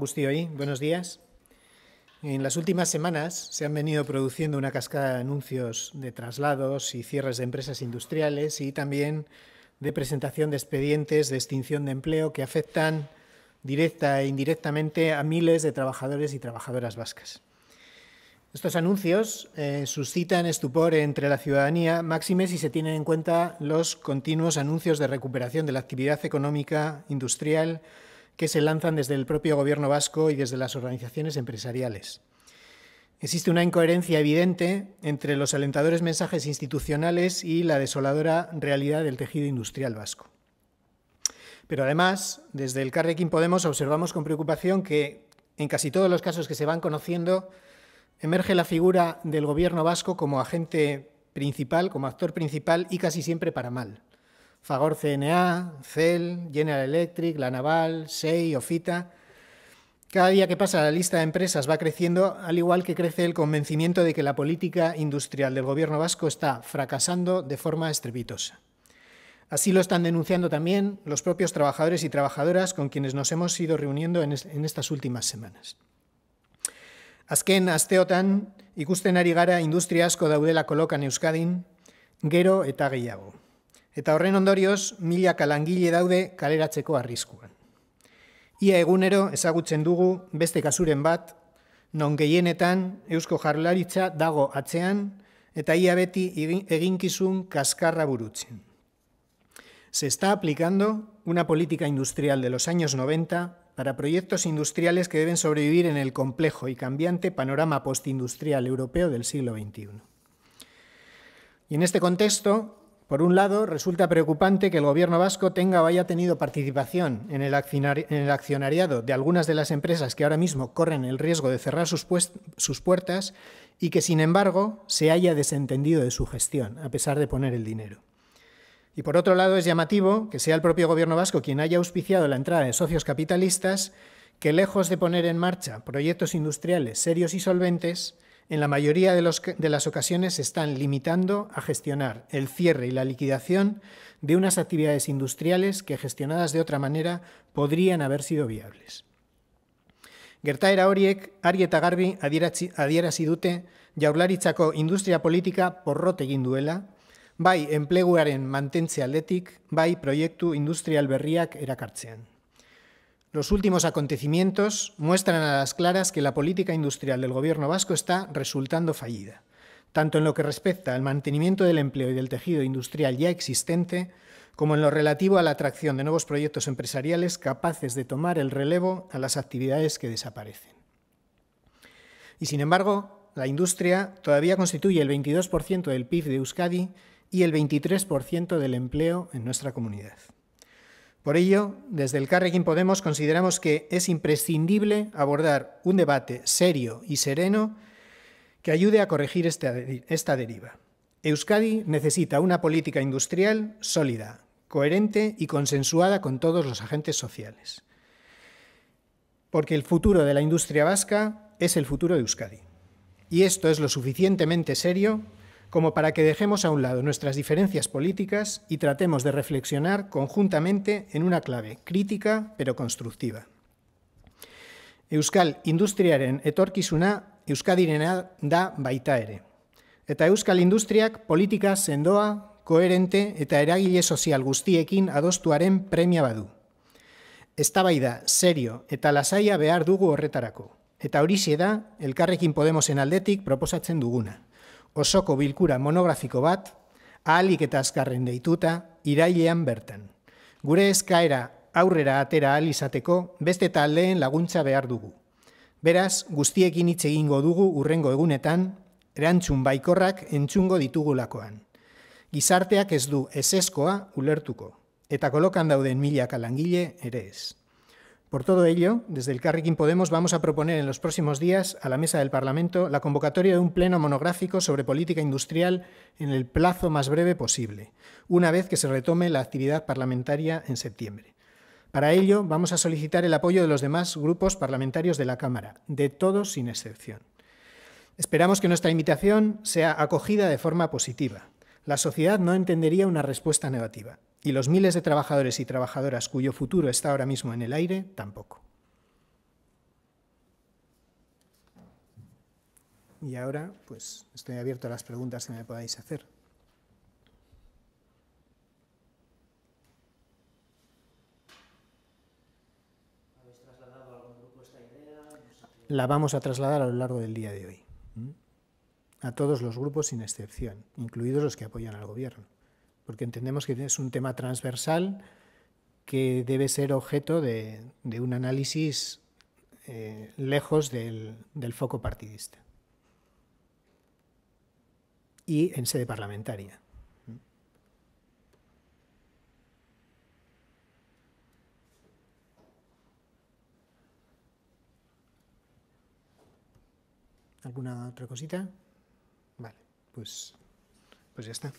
hoy, buenos días. En las últimas semanas se han venido produciendo una cascada de anuncios de traslados y cierres de empresas industriales y también de presentación de expedientes de extinción de empleo que afectan directa e indirectamente a miles de trabajadores y trabajadoras vascas. Estos anuncios eh, suscitan estupor entre la ciudadanía, máxime si se tienen en cuenta los continuos anuncios de recuperación de la actividad económica, industrial, que se lanzan desde el propio gobierno vasco y desde las organizaciones empresariales. Existe una incoherencia evidente entre los alentadores mensajes institucionales y la desoladora realidad del tejido industrial vasco. Pero además, desde el Carrequín Podemos observamos con preocupación que en casi todos los casos que se van conociendo emerge la figura del gobierno vasco como agente principal, como actor principal y casi siempre para mal. Fagor CNA, CEL, General Electric, La Naval, SEI, Ofita. Cada día que pasa la lista de empresas va creciendo, al igual que crece el convencimiento de que la política industrial del gobierno vasco está fracasando de forma estrepitosa. Así lo están denunciando también los propios trabajadores y trabajadoras con quienes nos hemos ido reuniendo en, estas últimas semanas. Asken, asteotan ikusten ari gara industria asko daudela kolokan Euskadin, gero eta gehiago. Eta horren ondorioz, milaka langile daude kaleratzeko arriskuan. Ia egunero ezagutzen dugu beste kasuren bat, non tan Eusko Jarlaritza dago atzean eta ia beti eginkizun kaskarra burutzen. Se está aplicando una política industrial de los años 90 para proyectos industriales que deben sobrevivir en el complejo y cambiante panorama postindustrial europeo del siglo XXI. Y en este contexto, por un lado, resulta preocupante que el Gobierno vasco tenga o haya tenido participación en el accionariado de algunas de las empresas que ahora mismo corren el riesgo de cerrar sus, puertas y que, sin embargo, se haya desentendido de su gestión, a pesar de poner el dinero. Y por otro lado, es llamativo que sea el propio Gobierno vasco quien haya auspiciado la entrada de socios capitalistas que, lejos de poner en marcha proyectos industriales serios y solventes, en la mayoría de, los, de las ocasiones se están limitando a gestionar el cierre y la liquidación de unas actividades industriales que gestionadas de otra manera podrían haber sido viables. Gertaera horiek, ari eta garbi adierazi dute jaurlaritzako industria politika porrot egin duela, bai enpleguaren mantentze aldetik, bai proiektu industrial berriak erakartzean. Los últimos acontecimientos muestran a las claras que la política industrial del gobierno vasco está resultando fallida, tanto en lo que respecta al mantenimiento del empleo y del tejido industrial ya existente, como en lo relativo a la atracción de nuevos proyectos empresariales capaces de tomar el relevo a las actividades que desaparecen. Y sin embargo, la industria todavía constituye el 22% del PIB de Euskadi y el 23% del empleo en nuestra comunidad. Por ello, desde el Carrequín Podemos consideramos que es imprescindible abordar un debate serio y sereno que ayude a corregir este esta, deriva. Euskadi necesita una política industrial sólida, coherente y consensuada con todos los agentes sociales. Porque el futuro de la industria vasca es el futuro de Euskadi. Y esto es lo suficientemente serio como para que dejemos a un lado nuestras diferencias políticas y tratemos de reflexionar conjuntamente en una clave crítica pero constructiva. Euskal industriaren etorkizuna Euskadirena da baita ere. Eta Euskal industriak politika sendoa, koherente eta eragile sozial guztiekin adostuaren premia badu. Eztabaida serio eta lasaia behar dugu horretarako. Eta hori da, elkarrekin Podemosen aldetik proposatzen duguna osoko bilkura monografiko bat, ahalik eta azkarren deituta, irailean bertan. Gure eskaera aurrera atera ahal izateko, beste taldeen laguntza behar dugu. Beraz, guztiekin hitz egingo dugu urrengo egunetan, erantzun baikorrak entzungo ditugulakoan. Gizarteak ez du ezeskoa ulertuko, eta kolokan dauden milaka langile ere ez. Por todo ello, desde el Carriquín Podemos vamos a proponer en los próximos días a la Mesa del Parlamento la convocatoria de un pleno monográfico sobre política industrial en el plazo más breve posible, una vez que se retome la actividad parlamentaria en septiembre. Para ello, vamos a solicitar el apoyo de los demás grupos parlamentarios de la Cámara, de todos sin excepción. Esperamos que nuestra invitación sea acogida de forma positiva. La sociedad no entendería una respuesta negativa. Y los miles de trabajadores y trabajadoras cuyo futuro está ahora mismo en el aire, tampoco. Y ahora, pues, estoy abierto a las preguntas que me podáis hacer. ¿Habéis trasladado a algún grupo esta idea? La vamos a trasladar a lo largo del día de hoy. A todos los grupos sin excepción, incluidos los que apoyan al gobierno porque entendemos que es un tema transversal que debe ser objeto de, un análisis eh, lejos del, foco partidista y en sede parlamentaria. ¿Alguna otra cosita? Vale, pues, pues ya está.